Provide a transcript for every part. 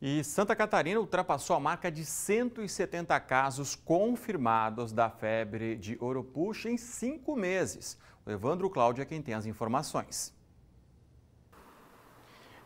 E Santa Catarina ultrapassou a marca de 170 casos confirmados da febre de Oropuxa em cinco meses. O Evandro Cláudio é quem tem as informações.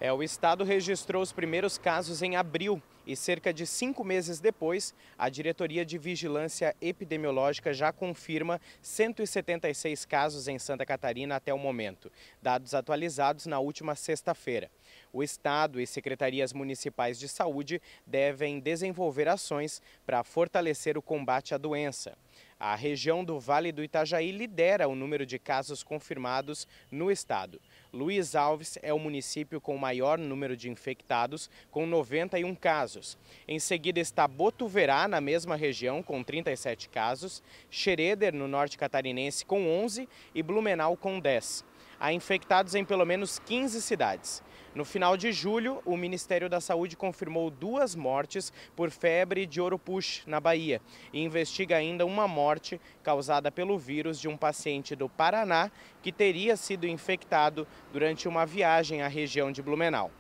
É, o estado registrou os primeiros casos em abril e cerca de cinco meses depois, a Diretoria de Vigilância Epidemiológica já confirma 176 casos em Santa Catarina até o momento, dados atualizados na última sexta-feira. O Estado e secretarias municipais de saúde devem desenvolver ações para fortalecer o combate à doença. A região do Vale do Itajaí lidera o número de casos confirmados no estado. Luiz Alves é o município com o maior número de infectados, com 91 casos. Em seguida está Botuverá, na mesma região, com 37 casos, Xereder, no norte catarinense, com 11 e Blumenau, com 10 Há infectados em pelo menos 15 cidades. No final de julho, o Ministério da Saúde confirmou duas mortes por febre de oropux na Bahia e investiga ainda uma morte causada pelo vírus de um paciente do Paraná que teria sido infectado durante uma viagem à região de Blumenau.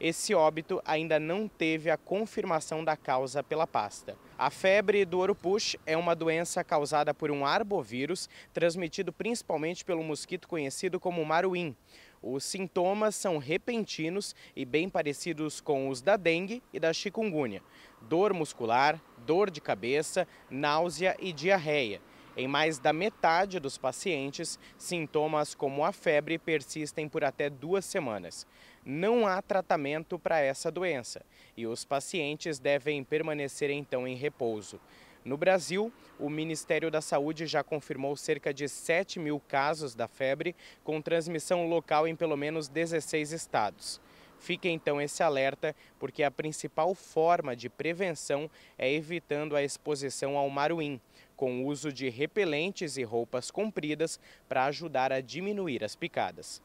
Esse óbito ainda não teve a confirmação da causa pela pasta. A febre do oropux é uma doença causada por um arbovírus transmitido principalmente pelo mosquito conhecido como maruim. Os sintomas são repentinos e bem parecidos com os da dengue e da chikungunya: dor muscular, dor de cabeça, náusea e diarreia. Em mais da metade dos pacientes, sintomas como a febre persistem por até duas semanas. Não há tratamento para essa doença e os pacientes devem permanecer então em repouso. No Brasil, o Ministério da Saúde já confirmou cerca de 7 mil casos da febre, com transmissão local em pelo menos 16 estados. Fique então esse alerta, porque a principal forma de prevenção é evitando a exposição ao maruim, com o uso de repelentes e roupas compridas para ajudar a diminuir as picadas.